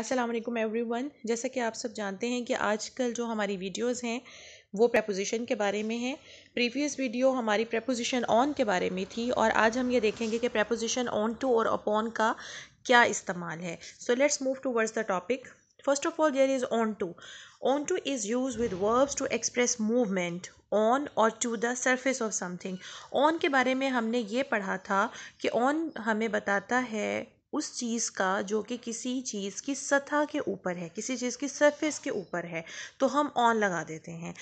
अस्सलाम एवरीवन जैसा कि आप सब जानते हैं कि आजकल जो हमारी वीडियोस हैं वो प्रपोजिशन के बारे में हैं प्रीवियस वीडियो हमारी प्रपोजिशन ऑन के बारे में थी और आज हम ये देखेंगे कि प्रपोजिशन ऑन टू और अपॉन का क्या इस्तेमाल है so let's move towards the topic first of all there is onto onto is use with verbs to express movement on और to the surface of something on के बारे में हमने ये पढ़ा था कि ऑन हमें बताता है उस चीज़ का जो कि किसी चीज़ की सतह के ऊपर है किसी चीज़ की सरफेस के ऊपर है तो हम ऑन लगा देते हैं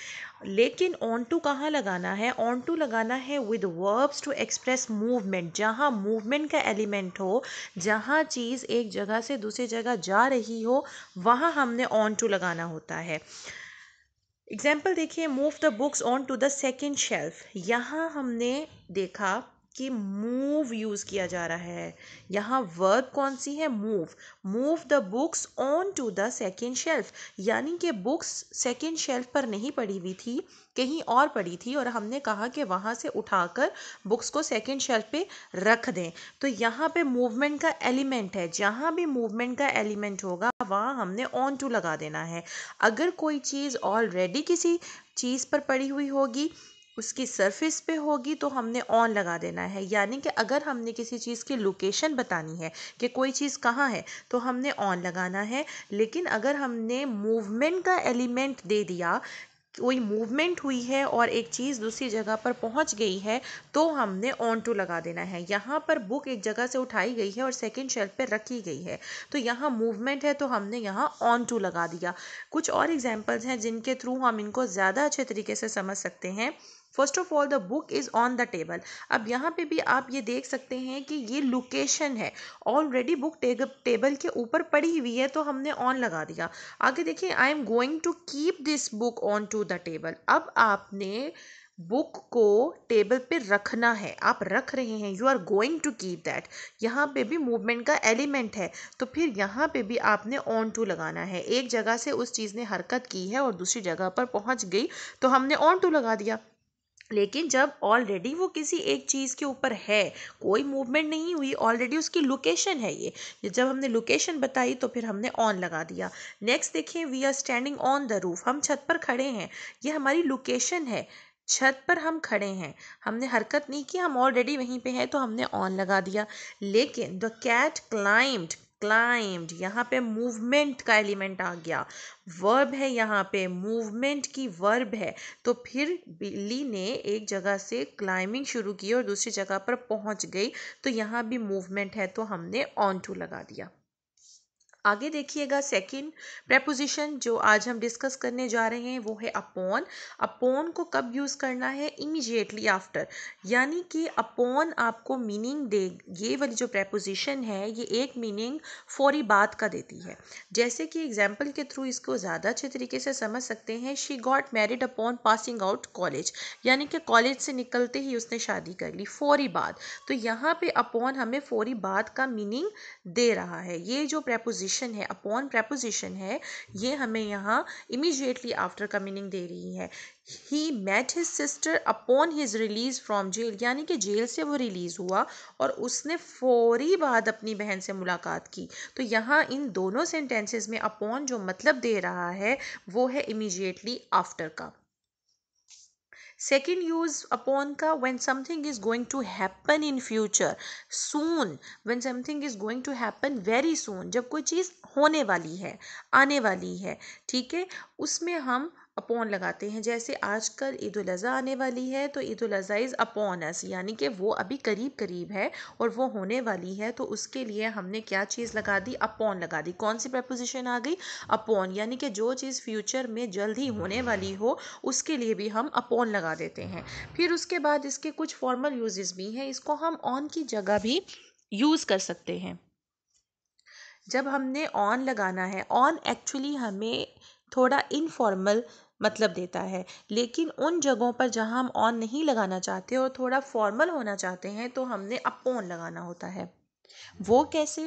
लेकिन ऑन टू कहाँ लगाना है ऑन टू लगाना है with verbs to express movement जहाँ मूवमेंट का एलिमेंट हो जहाँ चीज़ एक जगह से दूसरी जगह जा रही हो वहाँ हमने ऑन टू लगाना होता है एग्जाम्पल देखिए move the books on to the second shelf यहाँ हमने देखा कि मूव यूज़ किया जा रहा है यहाँ वर्ब कौन सी है move move the books on to the second shelf यानी कि बुक्स सेकेंड शेल्फ पर नहीं पड़ी हुई थी कहीं और पड़ी थी और हमने कहा कि वहाँ से उठाकर बुक्स को सेकेंड शेल्फ पे रख दें तो यहाँ पे मूवमेंट का एलिमेंट है जहाँ भी मूवमेंट का एलिमेंट होगा वहाँ हमने ऑन टू लगा देना है अगर कोई चीज़ ऑलरेडी किसी चीज़ पर पड़ी हुई होगी उसकी सरफेस पे होगी तो हमने ऑन लगा देना है यानी कि अगर हमने किसी चीज़ की लोकेशन बतानी है कि कोई चीज़ कहाँ है तो हमने ऑन लगाना है लेकिन अगर हमने मूवमेंट का एलिमेंट दे दिया कोई मूवमेंट हुई है और एक चीज़ दूसरी जगह पर पहुंच गई है तो हमने ऑन टू लगा देना है यहाँ पर बुक एक जगह से उठाई गई है और सेकंड शेल्फ पर रखी गई है तो यहाँ मूवमेंट है तो हमने यहाँ ऑन टू लगा दिया कुछ और एग्जांपल्स हैं जिनके थ्रू हम इनको ज़्यादा अच्छे तरीके से समझ सकते हैं first of all the book is on the table अब यहाँ पे भी आप ये देख सकते हैं कि ये लोकेशन है ऑलरेडी बुक टेबल के ऊपर पड़ी हुई है तो हमने ऑन लगा दिया आगे देखिए I am going to keep this book on to the table अब आपने बुक को टेबल पे रखना है आप रख रहे हैं you are going to keep that यहाँ पे भी मूवमेंट का एलिमेंट है तो फिर यहाँ पे भी आपने ऑन टू लगाना है एक जगह से उस चीज़ ने हरकत की है और दूसरी जगह पर पहुँच गई तो हमने ऑन टू लगा दिया लेकिन जब ऑलरेडी वो किसी एक चीज़ के ऊपर है कोई मूवमेंट नहीं हुई ऑलरेडी उसकी लोकेशन है ये जब हमने लोकेशन बताई तो फिर हमने ऑन लगा दिया नेक्स्ट देखिए we are standing on the roof हम छत पर खड़े हैं ये हमारी लोकेशन है छत पर हम खड़े हैं हमने हरकत नहीं की हम ऑलरेडी वहीं पे हैं तो हमने ऑन लगा दिया लेकिन द कैट क्लाइम्ड क्लाइम्ड यहाँ पे मूवमेंट का एलिमेंट आ गया वर्ब है यहाँ पे मूवमेंट की वर्ब है तो फिर बिल्ली ने एक जगह से क्लाइंबिंग शुरू की और दूसरी जगह पर पहुँच गई तो यहाँ भी मूवमेंट है तो हमने ऑन टू लगा दिया आगे देखिएगा सेकंड प्रेपोजिशन जो आज हम डिस्कस करने जा रहे हैं वो है अपॉन अपॉन को कब यूज़ करना है इमीजिएटली आफ्टर यानी कि अपॉन आपको मीनिंग दे ये वाली जो प्रेपोजिशन है ये एक मीनिंग फौरी बात का देती है जैसे कि एग्जाम्पल के थ्रू इसको ज़्यादा अच्छे तरीके से समझ सकते हैं she got married upon passing out college यानी कि कॉलेज से निकलते ही उसने शादी कर ली फौरी बात तो यहाँ पे अपॉन हमें फौरी बाद का मीनिंग दे रहा है ये जो प्रेपोजिशन प्रीपोजिशन है अपॉन प्रपोजिशन है ये हमें यहाँ इमीजिएटली आफ्टर का मीनिंग दे रही है he met his sister upon his release from jail यानी कि जेल से वो रिलीज़ हुआ और उसने फौरी बाद अपनी बहन से मुलाकात की तो यहाँ इन दोनों सेंटेंसेस में अपॉन जो मतलब दे रहा है वो है इमीजिएटली आफ्टर का सेकेंड यूज अपॉन का when something is going to happen in future soon when something is going to happen very soon जब कोई चीज़ होने वाली है आने वाली है ठीक है उसमें हम अपॉन लगाते हैं जैसे आज कल ईद उल आने वाली है तो ईद उजी इज़ अपॉन अस यानी कि वो अभी करीब करीब है और वो होने वाली है तो उसके लिए हमने क्या चीज़ लगा दी अपॉन लगा दी कौन सी प्रपोजिशन आ गई अपॉन यानी कि जो चीज़ फ्यूचर में जल्द ही होने वाली हो उसके लिए भी हम अपॉन लगा देते हैं फिर उसके बाद इसके कुछ फॉर्मल यूज भी हैं इसको हम ऑन की जगह भी यूज़ कर सकते हैं जब हमने ऑन लगाना है ऑन एक्चुअली हमें थोड़ा इनफॉर्मल मतलब देता है लेकिन उन जगहों पर जहाँ हम ऑन नहीं लगाना चाहते और थोड़ा फॉर्मल होना चाहते हैं तो हमने अपोन लगाना होता है वो कैसे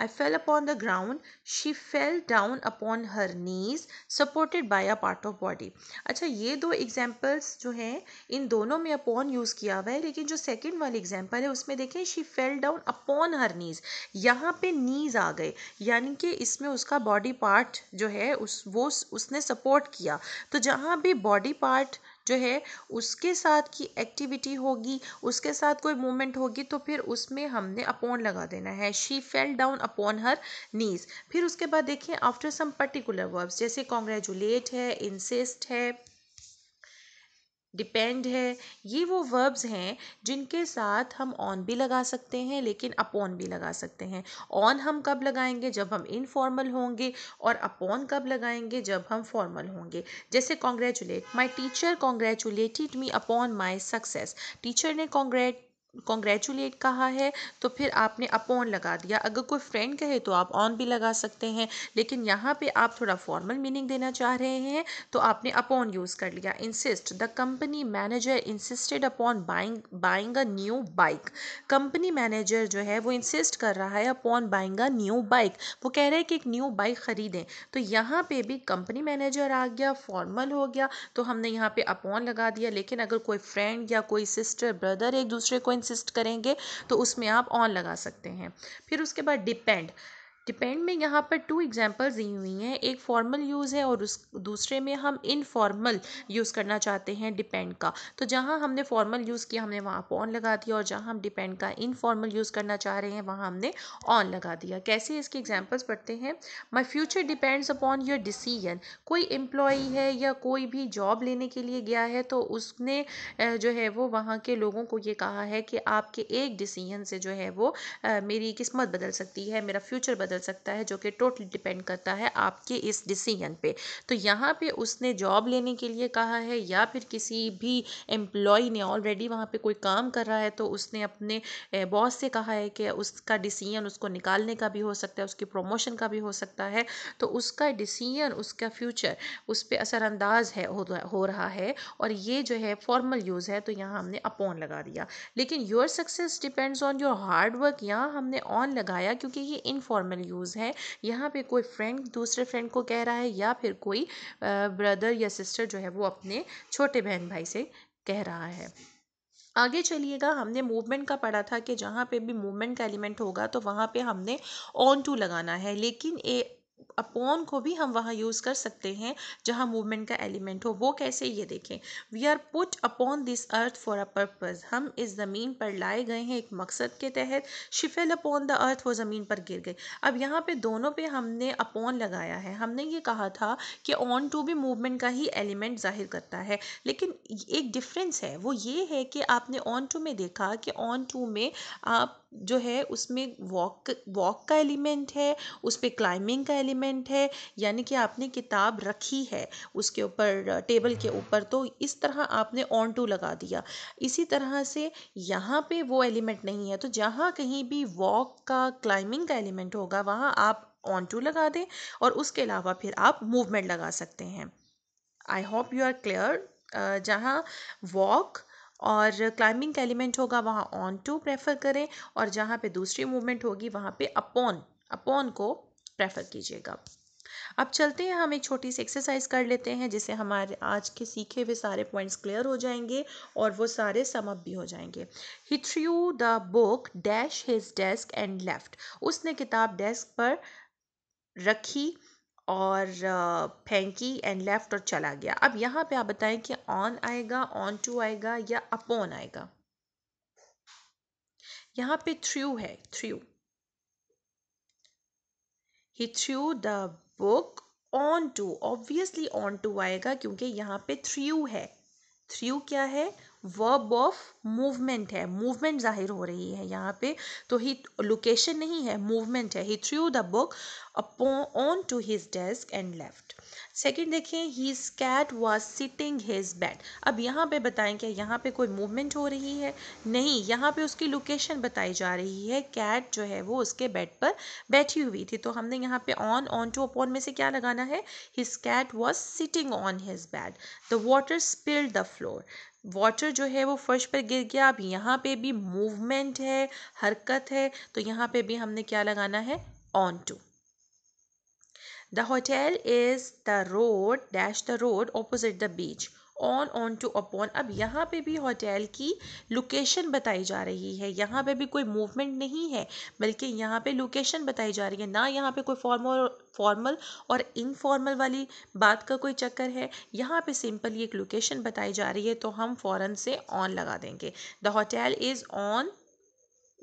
I fell upon the ground she fell down upon her knees supported by a part of body अच्छा ये दो एग्जाम्पल्स जो हैं इन दोनों में अपॉन यूज़ किया हुआ है लेकिन जो सेकेंड वाली एग्जाम्पल है उसमें देखें she fell down upon her knees यहाँ पे नीज आ गए यानी कि इसमें उसका बॉडी पार्ट जो है उस वो उसने सपोर्ट किया तो जहाँ भी बॉडी पार्ट जो है उसके साथ की एक्टिविटी होगी उसके साथ कोई मूवमेंट होगी तो फिर उसमें हमने अपॉन लगा देना है she fell down upon her knees फिर उसके बाद देखिए आफ्टर सम पर्टिकुलर वर्ब्स जैसे कॉन्ग्रेचुलेट है इंसेस्ट है डिपेंड है ये वो वर्ब्स हैं जिनके साथ हम ऑन भी लगा सकते हैं लेकिन अपॉन भी लगा सकते हैं ऑन हम कब लगाएंगे जब हम इनफॉर्मल होंगे और अपॉन कब लगाएंगे जब हम फॉर्मल होंगे जैसे congratulate my teacher congratulated me upon my success teacher ने कॉन्ग्रेट कॉन्ग्रेचुलेट कहा है तो फिर आपने अपॉन लगा दिया अगर कोई फ्रेंड कहे तो आप ऑन भी लगा सकते हैं लेकिन यहाँ पे आप थोड़ा फॉर्मल मीनिंग देना चाह रहे हैं तो आपने अपॉन यूज़ कर लिया insist the company manager insisted upon buying buying a new bike company manager जो है वो इंसिस्ट कर रहा है upon buying a new bike वो कह रहे हैं कि एक न्यू बाइक ख़रीदें तो यहाँ पर भी कंपनी मैनेजर आ गया फॉर्मल हो गया तो हमने यहाँ पर अपॉन लगा दिया लेकिन अगर कोई फ्रेंड या कोई सिस्टर ब्रदर एक दूसरे को इंसिस्ट करेंगे तो उसमें आप ऑन लगा सकते हैं फिर उसके बाद डिपेंड डिपेंड में यहाँ पर टू एग्जांपल्स दी हुई हैं एक फॉर्मल यूज़ है और उस दूसरे में हम इनफॉर्मल यूज़ करना चाहते हैं डिपेंड का तो जहाँ हमने फॉर्मल यूज़ किया हमने वहाँ ऑन लगा दिया और जहाँ हम डिपेंड का इनफॉर्मल यूज़ करना चाह रहे हैं वहाँ हमने ऑन लगा दिया कैसे इसके एग्जाम्पल्स पढ़ते हैं my future depends upon your decision कोई एम्प्लॉई है या कोई भी जॉब लेने के लिए गया है तो उसने जो है वो वहाँ के लोगों को ये कहा है कि आपके एक डिसीजन से जो है वो मेरी किस्मत बदल सकती है मेरा फ्यूचर बदल बदल सकता है जो कि टोटली डिपेंड करता है आपके इस डिसीजन पे तो यहाँ पे उसने जॉब लेने के लिए कहा है या फिर किसी भी एम्प्लॉय ने ऑलरेडी वहाँ पे कोई काम कर रहा है तो उसने अपने बॉस से कहा है कि उसका डिसीजन उसको निकालने का भी हो सकता है उसकी प्रमोशन का भी हो सकता है तो उसका डिसीजन उसका फ्यूचर उस पर असरअंदाज है हो, हो रहा है और ये जो है फॉर्मल यूज़ है तो यहाँ हमने अपॉन लगा दिया लेकिन your success depends on your hard work यहाँ हमने ऑन लगाया क्योंकि ये इनफॉर्मल यूज़ है यहाँ पे कोई फ्रेंड दूसरे फ्रेंड को कह रहा है या फिर कोई ब्रदर या सिस्टर जो है वो अपने छोटे बहन भाई से कह रहा है आगे चलिएगा हमने मूवमेंट का पढ़ा था कि जहाँ पे भी मूवमेंट का एलिमेंट होगा तो वहाँ पे हमने ऑन टू लगाना है लेकिन ए अपॉन को भी हम वहाँ यूज़ कर सकते हैं जहाँ मूवमेंट का एलिमेंट हो वो कैसे ये देखें we are put upon this earth for a purpose हम इस ज़मीन पर लाए गए हैं एक मकसद के तहत शिफेल अपॉन द अर्थ वो ज़मीन पर गिर गए अब यहाँ पे दोनों पे हमने अपॉन लगाया है हमने ये कहा था कि ऑन टू भी मूवमेंट का ही एलिमेंट जाहिर करता है लेकिन एक डिफ्रेंस है वो ये है कि आपने ऑन टू में देखा कि ऑन टू में आप जो है उसमें वॉक वॉक का एलिमेंट है उस पर क्लाइंबिंग का एलिमेंट है यानी कि आपने किताब रखी है उसके ऊपर टेबल के ऊपर तो इस तरह आपने ऑन टू लगा दिया इसी तरह से यहाँ पे वो एलिमेंट नहीं है तो जहाँ कहीं भी वॉक का क्लाइंबिंग का एलिमेंट होगा वहाँ आप ऑन टू लगा दें और उसके अलावा फिर आप मूवमेंट लगा सकते हैं I hope you are clear जहाँ वॉक और क्लाइंबिंग का एलिमेंट होगा वहाँ ऑन टू प्रेफर करें और जहाँ पे दूसरी मूवमेंट होगी वहाँ पे अपॉन अपॉन को प्रेफर कीजिएगा अब चलते हैं हम एक छोटी सी एक्सरसाइज कर लेते हैं जिससे हमारे आज के सीखे हुए सारे पॉइंट्स क्लियर हो जाएंगे और वो सारे समअप भी हो जाएंगे ही थ्रू द बुक डैश हिज डेस्क एंड लेफ्ट उसने किताब डेस्क पर रखी और फेंकी एंड लेफ्ट और चला गया अब यहाँ पे आप बताएं कि ऑन आएगा ऑन टू आएगा या अपॉन आएगा यहाँ पे थ्रू है threw he threw the book onto obviously onto आएगा क्योंकि यहाँ पे थ्रू है थ्रू क्या है वर्ब ऑफ मूवमेंट है मूवमेंट जाहिर हो रही है यहाँ पे तो ही लोकेशन नहीं है मूवमेंट है he threw the book onto his desk and left second देखिए he cat was sitting his bed अब यहाँ पे बताएं कि यहाँ पे कोई मूवमेंट हो रही है नहीं यहाँ पे उसकी लोकेशन बताई जा रही है कैट जो है वो उसके बेड पर बैठी हुई थी तो हमने यहाँ पे ऑन ऑन टू अपॉन में से क्या लगाना है his cat was sitting on his bed the water spilled the floor water जो है वो फर्श पर गिर गया अब यहाँ पे भी मूवमेंट है हरकत है तो यहाँ पे भी हमने क्या लगाना है on to the hotel is the road dash the road opposite the beach on on to upon अब यहाँ पे भी होटल की लोकेशन बताई जा रही है यहाँ पे भी कोई मूवमेंट नहीं है बल्कि यहाँ पे लोकेशन बताई जा रही है ना यहाँ पे कोई फॉर्मल फॉर्मल और इनफॉर्मल वाली बात का कोई चक्कर है यहाँ पे सिंपल एक लोकेशन बताई जा रही है तो हम फ़ौरन से ऑन लगा देंगे the hotel is on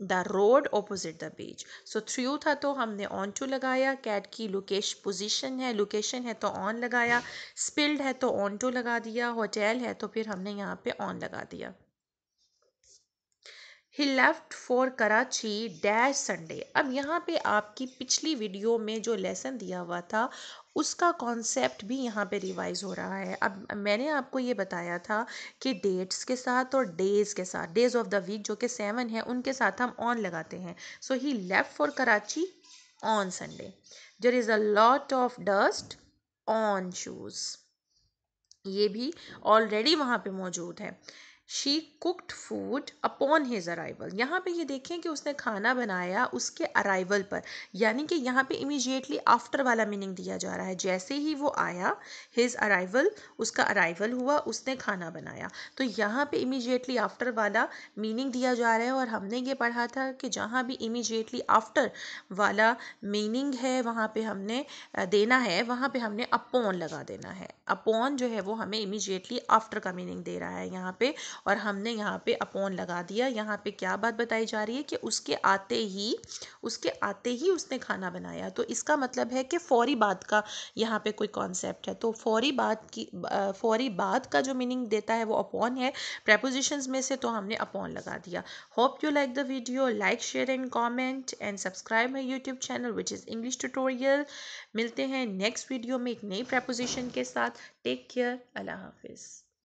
the road opposite the beach so through था तो हमने ऑन टू लगाया कैट की लोकेश पोजिशन है लोकेशन है तो ऑन लगाया स्पिल्ड है तो ऑन टू लगा दिया होटल है तो फिर हमने यहाँ पे ऑन लगा दिया he left for Karachi dash Sunday अब यहाँ पे आपकी पिछली वीडियो में जो लेसन दिया हुआ था उसका कॉन्सेप्ट भी यहाँ पे रिवाइज हो रहा है अब मैंने आपको ये बताया था कि डेट्स के साथ और डेज़ के साथ डेज़ ऑफ द वीक जो कि सेवन है उनके साथ हम ऑन लगाते हैं so he left for Karachi on Sunday there is a lot of dust on shoes ये भी ऑलरेडी वहाँ पे मौजूद है she cooked food upon his arrival यहाँ पे ये देखें कि उसने खाना बनाया उसके अराइवल पर यानी कि यहाँ पे इमीजिएटली आफ्टर वाला मीनिंग दिया जा रहा है जैसे ही वो आया हिज अराइवल उसका अराइवल हुआ उसने खाना बनाया तो यहाँ पे इमीजिएटली आफ्टर वाला मीनिंग दिया जा रहा है और हमने ये पढ़ा था कि जहाँ भी इमीजिएटली आफ्टर वाला मीनिंग है वहाँ पे हमने देना है वहाँ पे हमने अपॉन लगा देना है अपॉन जो है वो हमें इमीजिएटली आफ्टर का मीनिंग दे रहा है यहाँ पे और हमने यहाँ पे अपॉन लगा दिया यहाँ पे क्या बात बताई जा रही है कि उसके आते ही उसके आते ही उसने खाना बनाया तो इसका मतलब है कि फौरी बात का यहाँ पे कोई कॉन्सेप्ट है तो फौरी बात की फौरी बात का जो मीनिंग देता है वो अपॉन है प्रपोजिशन में से तो हमने अपॉन लगा दिया hope you like the video like share and comment and subscribe my YouTube channel which is English tutorial मिलते हैं नेक्स्ट वीडियो में एक नई प्रपोजिशन के साथ टेक केयर अल्लाह हाफिज़